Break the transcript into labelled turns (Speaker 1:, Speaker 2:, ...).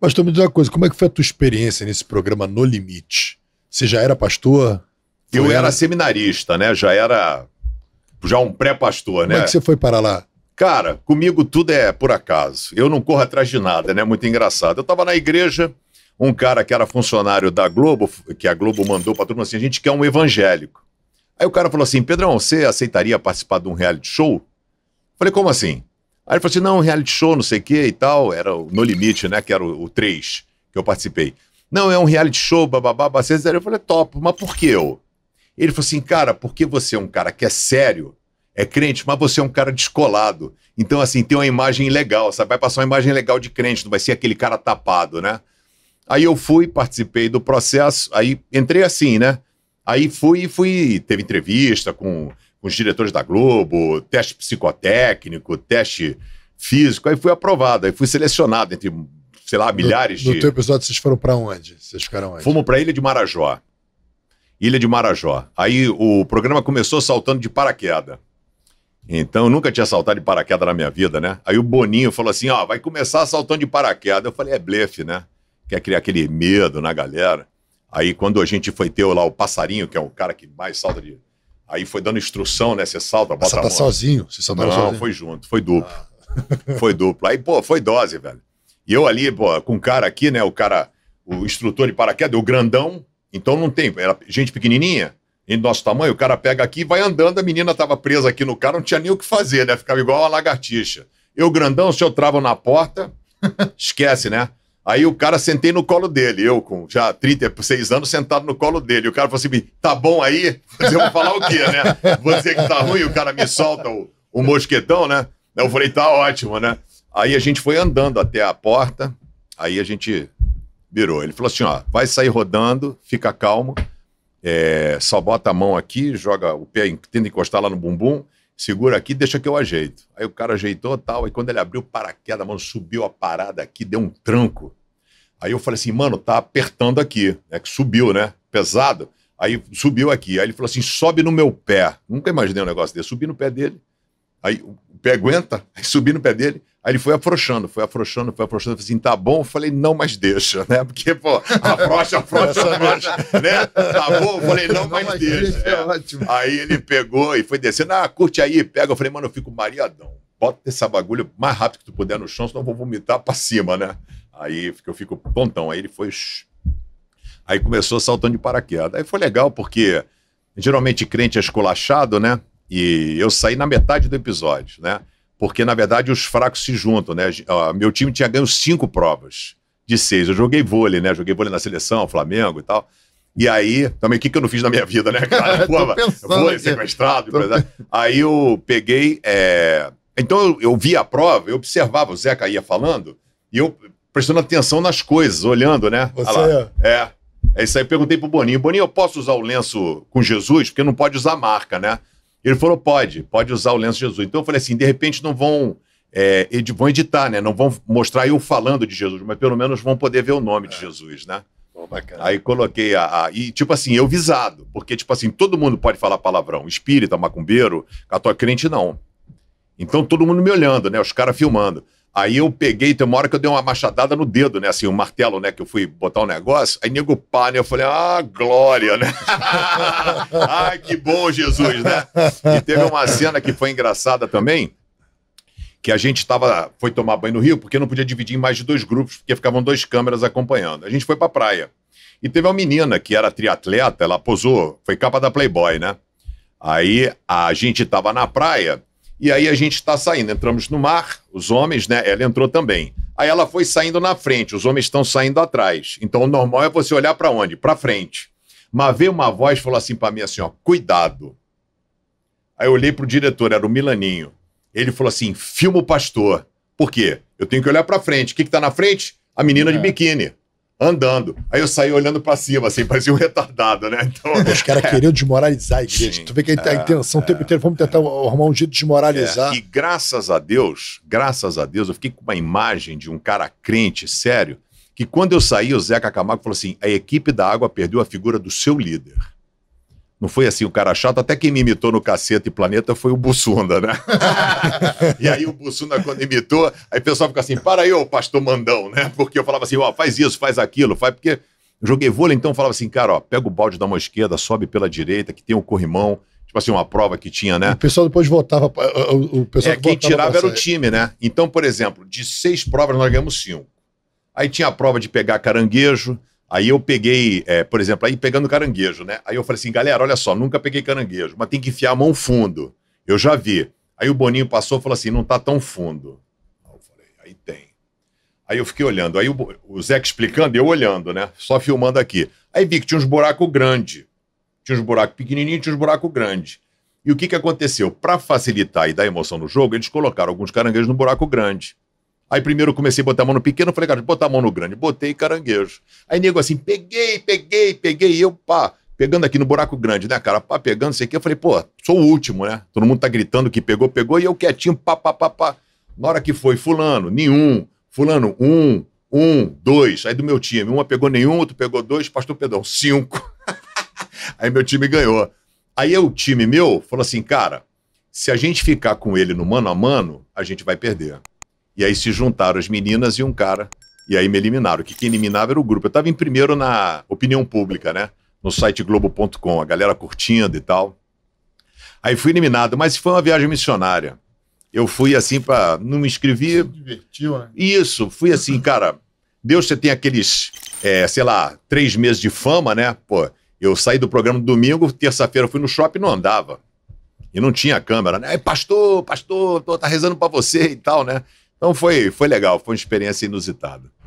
Speaker 1: Mas me diz uma coisa, como é que foi a tua experiência nesse programa No Limite? Você já era pastor? Eu era seminarista, né? Já era já um pré-pastor, né? Como é né? que você foi para lá? Cara, comigo tudo é por acaso. Eu não corro atrás de nada, né? Muito engraçado. Eu estava na igreja, um cara que era funcionário da Globo, que a Globo mandou para todo mundo assim, a gente quer um evangélico. Aí o cara falou assim, Pedrão, você aceitaria participar de um reality show? Falei, como assim? Aí ele falou assim: não, reality show, não sei o que e tal. Era o No Limite, né? Que era o, 3 que eu participei. Não, é um reality show, bababá, bacês. Eu falei: top, mas por que eu? Ele falou assim: cara, porque você é um cara que é sério, é crente, mas você é um cara descolado. Então, assim, tem uma imagem legal, sabe? Vai passar uma imagem legal de crente, não vai ser aquele cara tapado, né? Aí eu fui, participei do processo, aí entrei assim, né? Aí fui e fui. Teve entrevista com com os diretores da Globo, teste psicotécnico, teste físico. Aí fui aprovado, aí fui selecionado entre, sei lá, milhares no, no de. No teu episódio, vocês foram para onde? Vocês ficaram onde? Fomos para Ilha de Marajó. Ilha de Marajó. Aí o programa começou saltando de paraquedas. Então, eu nunca tinha saltado de paraquedas na minha vida, né? Aí o Boninho falou assim: ó, vai começar saltando de paraquedas. Eu falei: é blefe, né? Quer criar aquele medo na galera. Aí, quando a gente foi ter lá o Passarinho, que é o cara que mais salta de Aí foi dando instrução, né? Você salta, bota Você tá a mão. sozinho? Você tá não, sozinho? foi junto, foi duplo. Ah. Foi duplo. Aí, pô, foi dose, velho. E eu ali, pô, com o cara aqui, né? O cara, o instrutor de paraquedas, o grandão. Então não tem, era gente pequenininha, gente do nosso tamanho, o cara pega aqui e vai andando. A menina tava presa aqui no cara, não tinha nem o que fazer, né? Ficava igual uma lagartixa. Eu, grandão, se eu travo na porta, esquece, né? Aí o cara sentei no colo dele, eu com já 36 anos sentado no colo dele. O cara falou assim: tá bom aí? Mas eu vou falar o quê, né? Você que tá ruim, o cara me solta o, o mosquetão, né? Eu falei: tá ótimo, né? Aí a gente foi andando até a porta, aí a gente virou. Ele falou assim: ó, vai sair rodando, fica calmo, é, só bota a mão aqui, joga o pé, tenta encostar lá no bumbum segura aqui, deixa que eu ajeito. Aí o cara ajeitou tal, e quando ele abriu o paraquedas, mano, subiu a parada aqui, deu um tranco. Aí eu falei assim, mano, tá apertando aqui, é que subiu, né? Pesado. Aí subiu aqui. Aí ele falou assim: sobe no meu pé. Nunca imaginei um negócio desse. Subi no pé dele. Aí pé aguenta, subi no pé dele. Aí ele foi afrouxando, foi afrouxando, foi afrouxando. Eu falei assim, tá bom? Eu falei, não, mas deixa, né? Porque, pô, afrouxa, afrouxa, afrouxa, né? Tá bom? Eu falei, não, não mas, mas deixa. deixa é, é. ótimo. Aí ele pegou e foi descendo. Ah, curte aí, pega. Eu falei, mano, eu fico mariadão. Bota essa bagulho mais rápido que tu puder no chão, senão eu vou vomitar pra cima, né? Aí eu fico pontão. Aí ele foi... Aí começou saltando de paraquedas. Aí foi legal, porque geralmente crente é esculachado, né? E eu saí na metade do episódio, né? Porque, na verdade, os fracos se juntam, né? meu time tinha ganho cinco provas de seis. Eu joguei vôlei, né? Joguei vôlei na seleção, Flamengo e tal. E aí, também o que, que eu não fiz na minha vida, né, cara? Pô, vôlei, sequestrado, Tô... Aí eu peguei. É... Então eu, eu via a prova, eu observava, o Zeca ia falando, e eu prestando atenção nas coisas, olhando, né? Você... É. é. É isso aí, eu perguntei pro Boninho. Boninho, eu posso usar o lenço com Jesus? Porque não pode usar marca, né? Ele falou: pode, pode usar o lenço de Jesus. Então eu falei assim: de repente não vão. É, ed vão editar, né? Não vão mostrar eu falando de Jesus, mas pelo menos vão poder ver o nome é. de Jesus, né? Aí coloquei a, a, E, tipo assim, eu visado. Porque, tipo assim, todo mundo pode falar palavrão. Espírita, macumbeiro, católico crente, não. Então todo mundo me olhando, né? Os caras filmando. Aí eu peguei, tem uma hora que eu dei uma machadada no dedo, né? Assim, um martelo, né? Que eu fui botar um negócio. Aí nego pá, né? Eu falei, ah, glória, né? Ai, que bom, Jesus, né? E teve uma cena que foi engraçada também, que a gente tava, foi tomar banho no Rio, porque não podia dividir em mais de dois grupos, porque ficavam dois câmeras acompanhando. A gente foi pra praia. E teve uma menina que era triatleta, ela posou, foi capa da Playboy, né? Aí a gente tava na praia e aí a gente está saindo. Entramos no mar, os homens, né? Ela entrou também. Aí ela foi saindo na frente, os homens estão saindo atrás. Então o normal é você olhar para onde? Para frente. Mas veio uma voz falou assim para mim assim, ó, cuidado. Aí eu olhei pro diretor, era o Milaninho. Ele falou assim: "Filma o pastor". Por quê? Eu tenho que olhar para frente. O que que tá na frente? A menina é. de biquíni andando. Aí eu saí olhando para cima, assim, parecia um retardado, né? Então, Os caras é. queriam desmoralizar a igreja. Sim, tu vê que a tá é, intenção o tempo é. inteiro, vamos tentar arrumar um jeito de desmoralizar. É, e graças a Deus, graças a Deus, eu fiquei com uma imagem de um cara crente, sério, que quando eu saí, o Zeca Camargo falou assim, a equipe da água perdeu a figura do seu líder. Não foi assim o cara chato, até quem me imitou no Cacete Planeta foi o Bussunda, né? e aí o Bussunda, quando imitou, aí o pessoal fica assim, para aí, ô pastor mandão, né? Porque eu falava assim, ó, faz isso, faz aquilo, faz porque... Joguei vôlei, então falava assim, cara, ó, pega o balde da mão esquerda, sobe pela direita, que tem um corrimão, tipo assim, uma prova que tinha, né? O pessoal depois votava, o pessoal É, quem tirava era o time, né? Então, por exemplo, de seis provas nós ganhamos cinco. Aí tinha a prova de pegar caranguejo, Aí eu peguei, é, por exemplo, aí pegando caranguejo, né? Aí eu falei assim, galera, olha só, nunca peguei caranguejo, mas tem que enfiar a mão fundo. Eu já vi. Aí o Boninho passou e falou assim, não tá tão fundo. Aí eu falei, aí tem. Aí eu fiquei olhando. Aí o, o Zeca explicando, eu olhando, né? Só filmando aqui. Aí vi que tinha uns buracos grandes. Tinha uns buracos pequenininhos, tinha uns buracos grandes. E o que, que aconteceu? Para facilitar e dar emoção no jogo, eles colocaram alguns caranguejos no buraco grande. Aí primeiro comecei a botar a mão no pequeno, falei, cara, botar a mão no grande. Botei caranguejo. Aí nego assim, peguei, peguei, peguei. E eu, pá, pegando aqui no buraco grande, né, cara? Pá, pegando o que Eu falei, pô, sou o último, né? Todo mundo tá gritando que pegou, pegou. E eu quietinho, pá, pá, pá, pá. Na hora que foi, fulano, nenhum. Fulano, um, um, dois. Aí do meu time, uma pegou nenhum, outro pegou dois. Pastor Pedrão, cinco. Aí meu time ganhou. Aí o time meu falou assim, cara, se a gente ficar com ele no mano a mano, a gente vai perder. E aí se juntaram as meninas e um cara. E aí me eliminaram. o Que que eliminava era o grupo. Eu estava em primeiro na opinião pública, né? No site globo.com, a galera curtindo e tal. Aí fui eliminado, mas foi uma viagem missionária. Eu fui assim para não me inscrevi. se divertiu, né? Isso, fui assim, cara. Deus, você tem aqueles, é, sei lá, três meses de fama, né? Pô, eu saí do programa domingo, terça-feira fui no shopping, não andava. E não tinha câmera, né? Pastor, pastor, tô, tá rezando para você e tal, né? Então foi, foi legal, foi uma experiência inusitada.